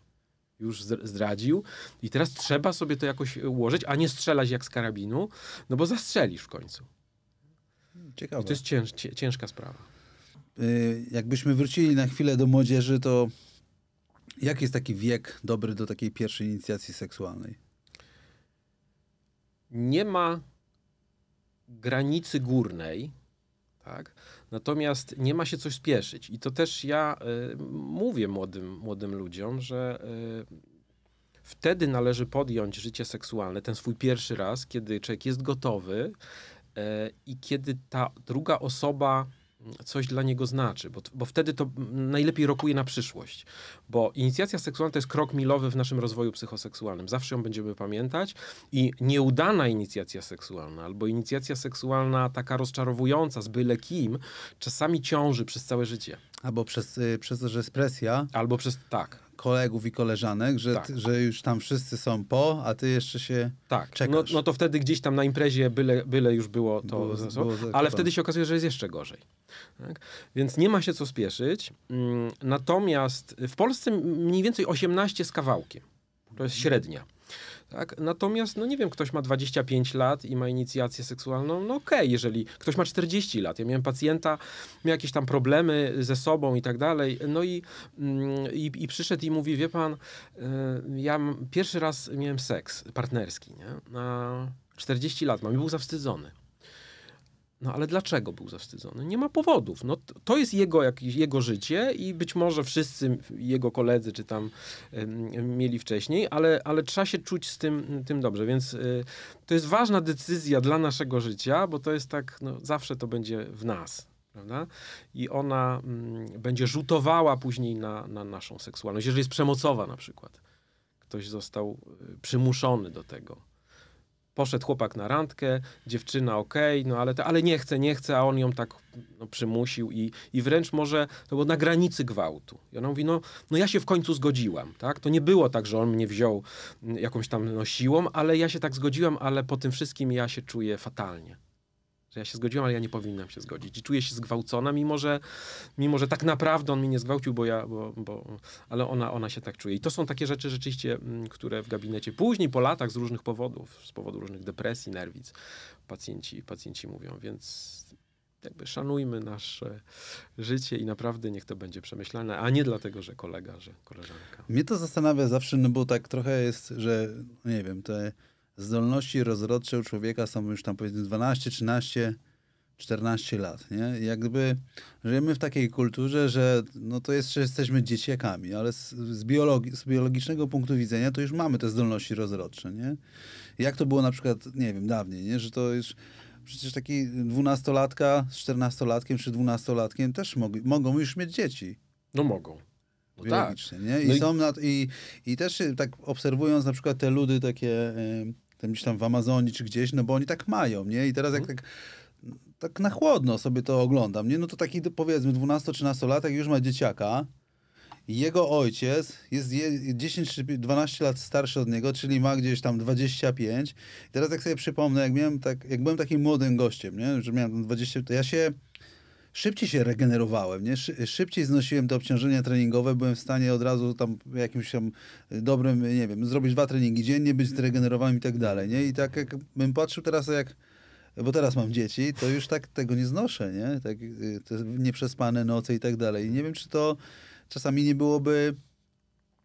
już zdradził i teraz trzeba sobie to jakoś e, ułożyć, a nie strzelać jak z karabinu, no bo zastrzelisz w końcu. Ciekawe. I to jest cięż, ciężka sprawa. Y, jakbyśmy wrócili na chwilę do młodzieży, to jaki jest taki wiek dobry do takiej pierwszej inicjacji seksualnej? Nie ma granicy górnej, tak? Natomiast nie ma się coś spieszyć. I to też ja y, mówię młodym, młodym ludziom, że y, wtedy należy podjąć życie seksualne, ten swój pierwszy raz, kiedy człowiek jest gotowy y, i kiedy ta druga osoba coś dla niego znaczy, bo, bo wtedy to najlepiej rokuje na przyszłość. Bo inicjacja seksualna to jest krok milowy w naszym rozwoju psychoseksualnym. Zawsze ją będziemy pamiętać i nieudana inicjacja seksualna albo inicjacja seksualna taka rozczarowująca z byle kim czasami ciąży przez całe życie. Albo przez, y, przez to, że jest presja. Albo przez, tak. Kolegów i koleżanek, że, tak. że już tam wszyscy są po, a ty jeszcze się tak. No, czekasz. No, no to wtedy gdzieś tam na imprezie byle, byle już było to. Było, było ale wtedy się okazuje, że jest jeszcze gorzej. Tak? Więc nie ma się co spieszyć. Mm, natomiast w Polsce mniej więcej 18 z kawałkiem. To jest średnia. Tak? Natomiast, no nie wiem, ktoś ma 25 lat i ma inicjację seksualną, no okej, okay, jeżeli ktoś ma 40 lat. Ja miałem pacjenta, miał jakieś tam problemy ze sobą i tak dalej, no i, mm, i, i przyszedł i mówi, wie pan, y, ja pierwszy raz miałem seks partnerski, nie? Na 40 lat mam i był zawstydzony. No ale dlaczego był zawstydzony? Nie ma powodów. No, to jest jego, jakieś, jego życie i być może wszyscy jego koledzy czy tam y, mieli wcześniej, ale, ale trzeba się czuć z tym, tym dobrze. Więc y, to jest ważna decyzja dla naszego życia, bo to jest tak, no, zawsze to będzie w nas. Prawda? I ona y, będzie rzutowała później na, na naszą seksualność, jeżeli jest przemocowa na przykład. Ktoś został y, przymuszony do tego poszedł chłopak na randkę, dziewczyna okej, okay, no ale, ta, ale nie chce, nie chce, a on ją tak no, przymusił i, i wręcz może to było na granicy gwałtu. I ona mówi, no, no ja się w końcu zgodziłam, tak? To nie było tak, że on mnie wziął mm, jakąś tam no, siłą, ale ja się tak zgodziłam, ale po tym wszystkim ja się czuję fatalnie. Że ja się zgodziłam, ale ja nie powinnam się zgodzić. I czuję się zgwałcona, mimo że, mimo że tak naprawdę on mnie nie zgwałcił, bo ja, bo, bo, ale ona, ona się tak czuje. I to są takie rzeczy rzeczywiście, mm, które w gabinecie później, po latach, z różnych powodów, z powodu różnych depresji, nerwic, pacjenci, pacjenci mówią. Więc jakby szanujmy nasze życie i naprawdę niech to będzie przemyślane, a nie dlatego, że kolega, że koleżanka. Mnie to zastanawia zawsze, no bo tak trochę jest, że nie wiem, te zdolności rozrodcze u człowieka są już tam powiedzmy 12, 13, 14 lat. Nie? Jakby żyjemy w takiej kulturze, że no to jest, że jesteśmy dzieciakami, ale z, z, biologi z biologicznego punktu widzenia to już mamy te zdolności rozrodcze. Nie? Jak to było na przykład, nie wiem, dawniej, nie? że to już przecież taki dwunastolatka z czternastolatkiem czy dwunastolatkiem też mog mogą już mieć dzieci. No mogą. No tak. biologicznie, tak. nie? I, no i... Są nad, i, i też tak obserwując na przykład te ludy takie... Yy, tam gdzieś tam w Amazonii czy gdzieś, no bo oni tak mają, nie? I teraz jak mhm. tak tak na chłodno sobie to oglądam, nie? No to taki powiedzmy 12-13 latek już ma dzieciaka. Jego ojciec jest 10 czy 12 lat starszy od niego, czyli ma gdzieś tam 25. I teraz jak sobie przypomnę, jak miałem tak, jak byłem takim młodym gościem, nie? Że miałem 20, to ja się szybciej się regenerowałem, nie? szybciej znosiłem te obciążenia treningowe, byłem w stanie od razu tam jakimś tam y, dobrym, nie wiem, zrobić dwa treningi dziennie, być zregenerowanym i tak dalej, nie? I tak jak, bym patrzył teraz, jak bo teraz mam dzieci, to już tak tego nie znoszę, nie? Tak, y, te nieprzespane noce i tak dalej. I nie wiem, czy to czasami nie byłoby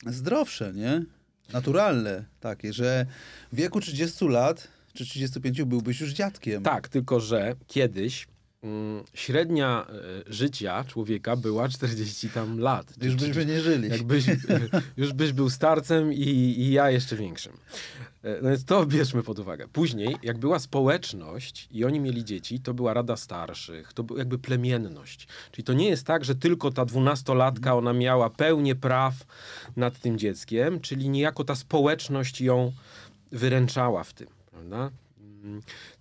zdrowsze, nie? Naturalne takie, że w wieku 30 lat czy 35 byłbyś już dziadkiem. Tak, tylko że kiedyś Mm, średnia e, życia człowieka była 40 tam lat. Już byśmy nie żyli. Jakbyś, już byś był starcem i, i ja jeszcze większym. E, no więc to bierzmy pod uwagę. Później, jak była społeczność i oni mieli dzieci, to była rada starszych, to była jakby plemienność. Czyli to nie jest tak, że tylko ta dwunastolatka, ona miała pełnię praw nad tym dzieckiem, czyli niejako ta społeczność ją wyręczała w tym, prawda?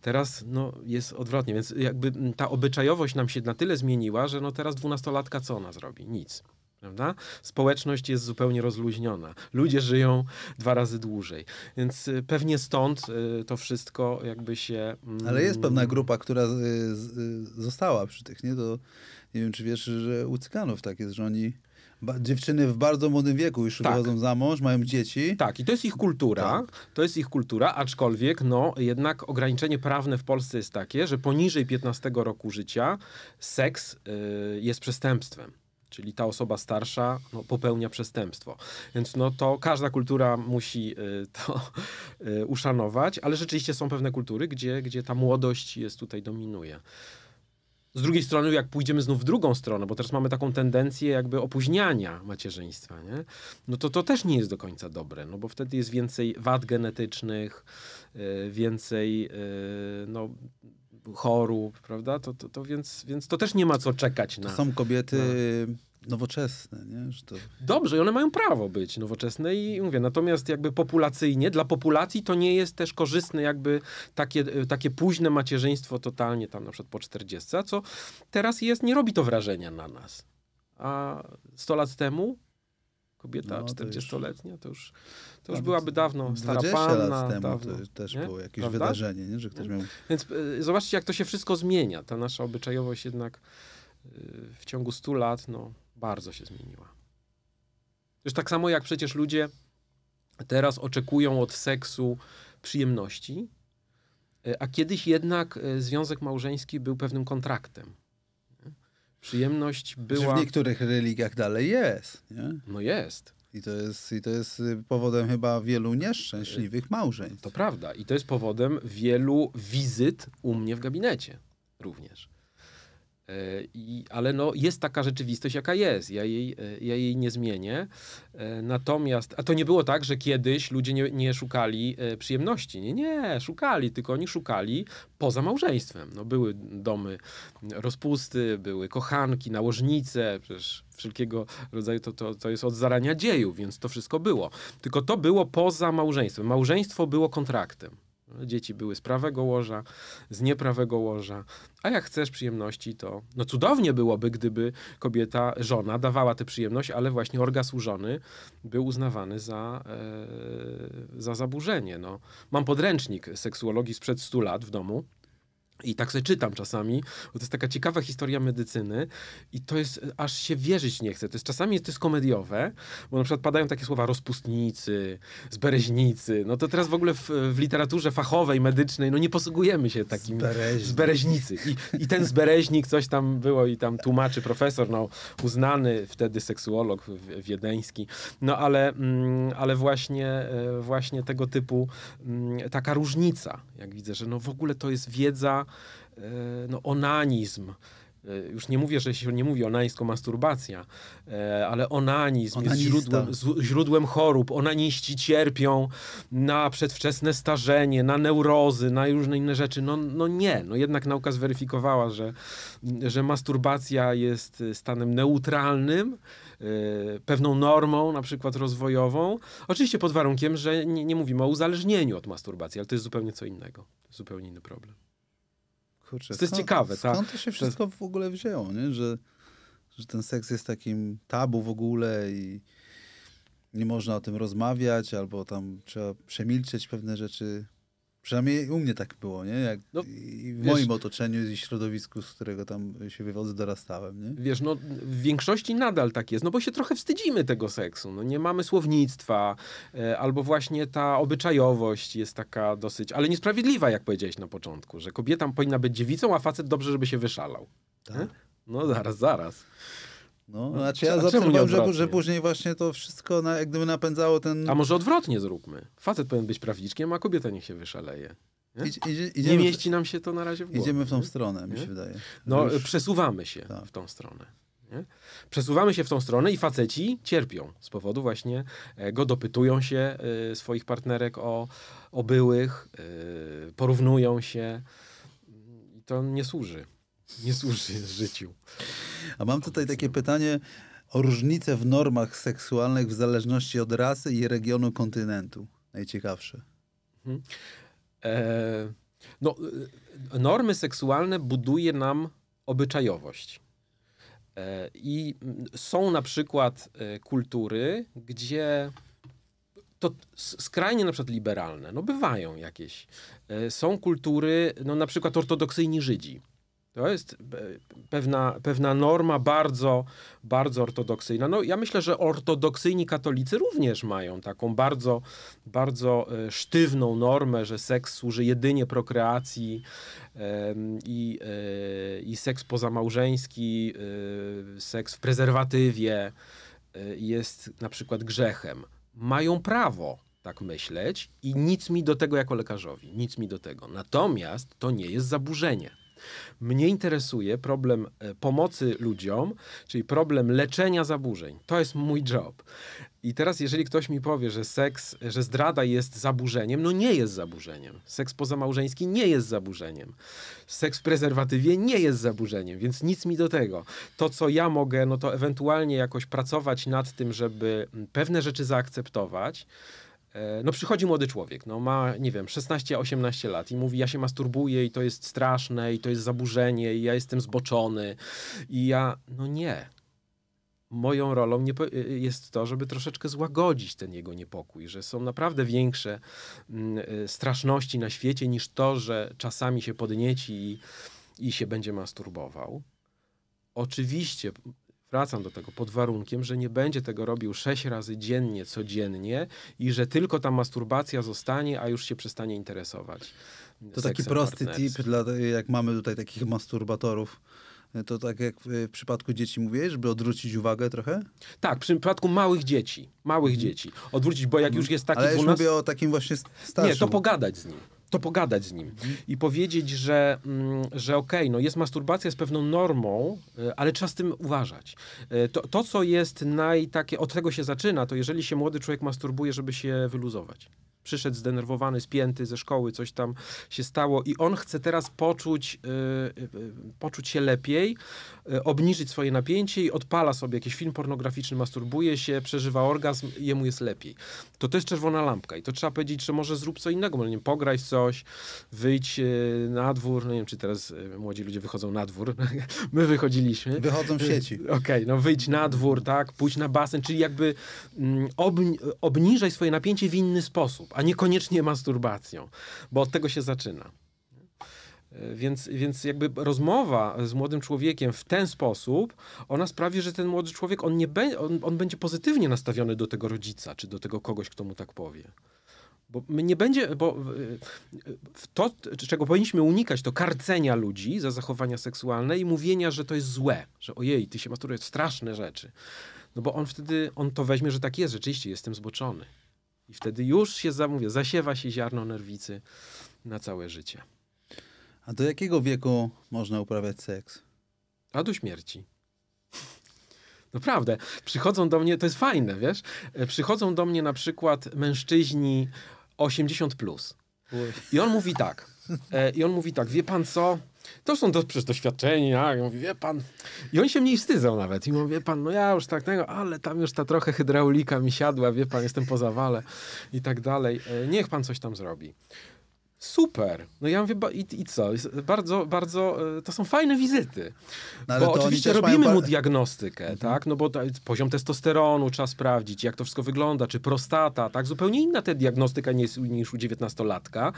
Teraz no, jest odwrotnie, więc jakby ta obyczajowość nam się na tyle zmieniła, że no teraz dwunastolatka co ona zrobi? Nic. Prawda? Społeczność jest zupełnie rozluźniona. Ludzie żyją dwa razy dłużej. Więc e, pewnie stąd e, to wszystko jakby się. Mm, Ale jest pewna grupa, która e, została przy tych, nie? To nie wiem, czy wiesz, że u cyganów tak jest, że oni Ba dziewczyny w bardzo młodym wieku już tak. wychodzą za mąż, mają dzieci. Tak, i to jest ich kultura. Tak. To jest ich kultura, aczkolwiek no, jednak ograniczenie prawne w Polsce jest takie, że poniżej 15 roku życia seks y, jest przestępstwem czyli ta osoba starsza no, popełnia przestępstwo. Więc no to każda kultura musi y, to y, uszanować, ale rzeczywiście są pewne kultury, gdzie, gdzie ta młodość jest tutaj dominuje. Z drugiej strony, jak pójdziemy znów w drugą stronę, bo teraz mamy taką tendencję jakby opóźniania macierzyństwa, nie? no to to też nie jest do końca dobre, no bo wtedy jest więcej wad genetycznych, y, więcej y, no, chorób, prawda? To, to, to więc, więc to też nie ma co czekać na... To są kobiety... Na nowoczesne. Nie? Że to... Dobrze, i one mają prawo być nowoczesne i mówię, natomiast jakby populacyjnie, dla populacji to nie jest też korzystne jakby takie, e, takie późne macierzyństwo totalnie tam na przykład po 40, co teraz jest, nie robi to wrażenia na nas. A 100 lat temu kobieta no, 40-letnia, to już, to już byłaby dawno stara 20 panna. lat temu dawno, to też nie? było jakieś Prawda? wydarzenie, nie? że ktoś miał... Więc y, zobaczcie, jak to się wszystko zmienia. Ta nasza obyczajowość jednak e, w ciągu 100 lat, no, bardzo się zmieniła. Już tak samo jak przecież ludzie teraz oczekują od seksu przyjemności, e, a kiedyś jednak e, związek małżeński był pewnym kontraktem. Przyjemność była. W niektórych religiach dalej jest. Nie? No jest. I to jest, I to jest y, powodem chyba wielu nieszczęśliwych małżeń. To prawda. I to jest powodem wielu wizyt u mnie w gabinecie również. E, I, ale no, jest taka rzeczywistość, jaka jest. Ja jej, e, ja jej nie zmienię. E, natomiast, a to nie było tak, że kiedyś ludzie nie, nie szukali przyjemności. Nie, nie, szukali, tylko oni szukali poza małżeństwem. No, były domy rozpusty, były kochanki, nałożnice, przecież wszelkiego rodzaju, to, to, to jest od zarania dziejów, więc to wszystko było. Tylko to było poza małżeństwem. Małżeństwo było kontraktem. Dzieci były z prawego łoża, z nieprawego łoża. A jak chcesz przyjemności, to no cudownie byłoby, gdyby kobieta, żona dawała tę przyjemność, ale właśnie orgazm żony był uznawany za, e, za zaburzenie. No. Mam podręcznik seksuologii sprzed 100 lat w domu. I tak sobie czytam czasami, bo to jest taka ciekawa historia medycyny i to jest, aż się wierzyć nie chce. To jest, czasami jest, to jest komediowe, bo na przykład padają takie słowa rozpustnicy, zbereźnicy. No to teraz w ogóle w, w literaturze fachowej, medycznej, no nie posługujemy się takim Zbereźnik. zbereźnicy. I, I ten zbereźnik, coś tam było i tam tłumaczy profesor, no uznany wtedy seksuolog wiedeński. No ale, mm, ale właśnie, e, właśnie tego typu mm, taka różnica, jak widzę, że no w ogóle to jest wiedza, E, no, onanizm. E, już nie mówię, że się nie mówi onańsko masturbacja, e, ale onanizm Onanista. jest źródłem, źródłem chorób. Onaniści cierpią na przedwczesne starzenie, na neurozy, na różne inne rzeczy. No, no nie, no jednak nauka zweryfikowała, że, że masturbacja jest stanem neutralnym, pewną normą, na przykład rozwojową. Oczywiście pod warunkiem, że nie, nie mówimy o uzależnieniu od masturbacji, ale to jest zupełnie co innego. Zupełnie inny problem kurczę, to jest skąd, ciekawe. Ta, skąd to się wszystko w ogóle wzięło, nie? Że, że ten seks jest takim tabu w ogóle i nie można o tym rozmawiać, albo tam trzeba przemilczeć pewne rzeczy. Przynajmniej u mnie tak było, nie? Jak no, I w wiesz, moim otoczeniu i środowisku, z którego tam się wywodzę, dorastałem, nie? Wiesz, no w większości nadal tak jest, no bo się trochę wstydzimy tego seksu. No nie mamy słownictwa, e, albo właśnie ta obyczajowość jest taka dosyć, ale niesprawiedliwa, jak powiedziałeś na początku, że kobieta powinna być dziewicą, a facet dobrze, żeby się wyszalał. Tak? No zaraz, zaraz. No, no, znaczy ja zaobserwowałem, że, że później właśnie to wszystko na, jak gdyby napędzało ten... A może odwrotnie zróbmy. Facet powinien być prawniczkiem, a kobieta niech się wyszaleje. Nie? Idzie, idziemy, nie mieści nam się to na razie w głowie. Idziemy w tą nie? stronę, mi się wydaje. No, Już... przesuwamy się tak. w tą stronę. Przesuwamy się w tą stronę i faceci cierpią z powodu właśnie e, go dopytują się y, swoich partnerek o, o byłych, y, porównują się. I to nie służy. Nie służy życiu. A mam tutaj takie pytanie o różnice w normach seksualnych w zależności od rasy i regionu kontynentu. Najciekawsze. Mhm. E, no, e, normy seksualne buduje nam obyczajowość. E, I są na przykład kultury, gdzie to skrajnie na przykład liberalne, no bywają jakieś. Są kultury, no na przykład ortodoksyjni Żydzi, to jest pewna, pewna norma bardzo, bardzo ortodoksyjna. No, ja myślę, że ortodoksyjni katolicy również mają taką bardzo, bardzo e, sztywną normę, że seks służy jedynie prokreacji i, e, i seks pozamałżeński, e, seks w prezerwatywie jest na przykład grzechem. Mają prawo tak myśleć i nic mi do tego jako lekarzowi, nic mi do tego. Natomiast to nie jest zaburzenie mnie interesuje problem e, pomocy ludziom, czyli problem leczenia zaburzeń. To jest mój job. I teraz, jeżeli ktoś mi powie, że seks, że zdrada jest zaburzeniem, no nie jest zaburzeniem. Seks pozamałżeński nie jest zaburzeniem. Seks w prezerwatywie nie jest zaburzeniem, więc nic mi do tego. To, co ja mogę, no to ewentualnie jakoś pracować nad tym, żeby mm, pewne rzeczy zaakceptować. E, no przychodzi młody człowiek, no ma, nie wiem, 16-18 lat i mówi, ja się masturbuję i to jest straszne i to jest zaburzenie i ja jestem zboczony i ja, no nie. Moją rolą nie, y, y, jest to, żeby troszeczkę złagodzić ten jego niepokój, że są naprawdę większe mm, y, straszności na świecie niż to, że czasami się podnieci i, i się będzie masturbował. Oczywiście Wracam do tego pod warunkiem, że nie będzie tego robił sześć razy dziennie, codziennie i że tylko ta masturbacja zostanie, a już się przestanie interesować. To taki prosty tip, dla, jak mamy tutaj takich masturbatorów. To tak jak w przypadku dzieci mówisz, żeby odwrócić uwagę trochę? Tak, w przypadku małych dzieci. Małych mhm. dzieci. Odwrócić, bo jak mhm. już jest taki... Ale 12... mówię o takim właśnie starszym. Nie, to pogadać z nim to pogadać z nim mhm. i powiedzieć, że, mm, że okej, okay, no jest masturbacja z pewną normą, e, ale trzeba z tym uważać. E, to, to co jest naj takie, od tego się zaczyna, to jeżeli się młody człowiek masturbuje, żeby się wyluzować przyszedł zdenerwowany, spięty ze szkoły, coś tam się stało i on chce teraz poczuć, yy, poczuć się lepiej, yy, obniżyć swoje napięcie i odpala sobie jakiś film pornograficzny, masturbuje się, przeżywa orgazm, jemu jest lepiej. To to jest czerwona lampka i to trzeba powiedzieć, że może zrób co innego, może nie wiem, pograj coś, wyjdź y, na dwór, no nie wiem, czy teraz y, młodzi ludzie wychodzą na dwór, my wychodziliśmy. Wychodzą w sieci. Okej, okay, no wyjdź na dwór, tak, pójdź na basen, czyli jakby mm, ob obniżaj swoje napięcie w inny sposób a niekoniecznie masturbacją, bo od tego się zaczyna. E, więc, więc jakby rozmowa z młodym człowiekiem w ten sposób, ona sprawi, że ten młody człowiek, on, nie be, on, on będzie pozytywnie nastawiony do tego rodzica, czy do tego kogoś, kto mu tak powie. Bo nie będzie, bo e, to, czego powinniśmy unikać, to karcenia ludzi za zachowania seksualne i mówienia, że to jest złe, że ojej, ty się masturbujesz, straszne rzeczy. No bo on wtedy, on to weźmie, że tak jest, rzeczywiście jestem zboczony. I wtedy już się zamówię, zasiewa się ziarno nerwicy na całe życie. A do jakiego wieku można uprawiać seks? A do śmierci. Naprawdę. Przychodzą do mnie, to jest fajne, wiesz? E, przychodzą do mnie na przykład mężczyźni 80 plus. I on mówi tak. E, I on mówi tak, wie pan co? To są do, przecież doświadczeni, ja mówi, wie pan. I on się mniej wstydzał nawet. I mówi, wie pan, no ja już tak tego, ale tam już ta trochę hydraulika mi siadła, wie pan, jestem po zawale i tak dalej. E, niech pan coś tam zrobi super. No ja mówię, i, i co? Bardzo, bardzo, e, to są fajne wizyty. No, bo oczywiście robimy mają... mu diagnostykę, mhm. tak? No bo poziom testosteronu trzeba sprawdzić, jak to wszystko wygląda, czy prostata, tak? Zupełnie inna ta diagnostyka niż u dziewiętnastolatka,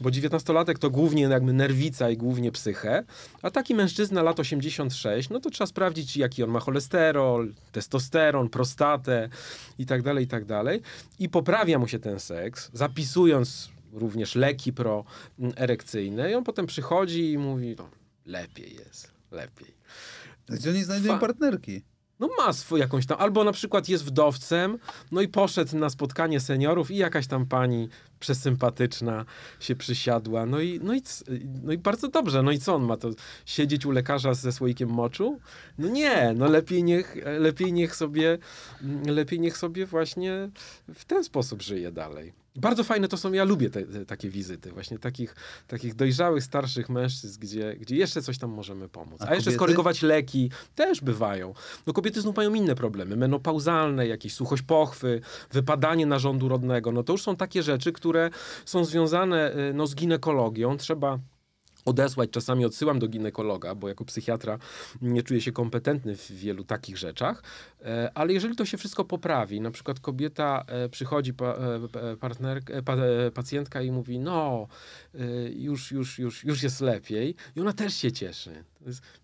bo dziewiętnastolatek to głównie jakby nerwica i głównie psychę, a taki mężczyzna lat 86, no to trzeba sprawdzić, jaki on ma cholesterol, testosteron, prostatę i tak dalej, i tak dalej. I poprawia mu się ten seks, zapisując również leki proerekcyjne i on potem przychodzi i mówi, no, lepiej jest, lepiej. No gdzie oni znajdują Fa- partnerki? no ma swój jakąś tam, albo na przykład jest wdowcem, no i poszedł na spotkanie seniorów i jakaś tam pani przesympatyczna się przysiadła, no i, no i, no i bardzo dobrze, no i co on ma to, siedzieć u lekarza ze słoikiem moczu? No nie, no lepiej niech, lepiej niech sobie, mm, lepiej niech sobie właśnie w ten sposób żyje dalej. Bardzo fajne to są, ja lubię te, te, takie wizyty, właśnie takich, takich dojrzałych, starszych mężczyzn, gdzie, gdzie jeszcze coś tam możemy pomóc. A, A jeszcze skorygować leki, też bywają. No kobiety znów mają inne problemy, menopauzalne, jakieś suchość pochwy, wypadanie narządu rodnego, no to już są takie rzeczy, które są związane y, no, z ginekologią, trzeba odesłać. Czasami odsyłam do ginekologa, bo jako psychiatra nie czuję się kompetentny w wielu takich rzeczach. E, ale jeżeli to się wszystko poprawi, na przykład kobieta e, przychodzi, e, partner, pacjentka i mówi, no, już, już, już, już jest lepiej i ona też się cieszy.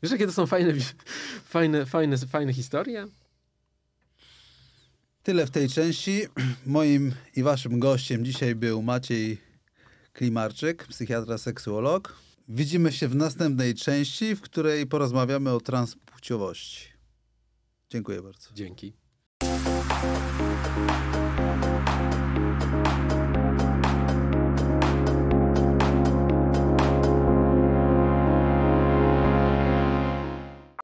Wiesz, jakie to są fajne, fajne, fajne, fajne historie? Tyle w tej części. Moim i waszym gościem dzisiaj był Maciej Klimarczyk, psychiatra, seksuolog. Widzimy się w następnej części, w której porozmawiamy o transpłciowości. Dziękuję bardzo. Dzięki.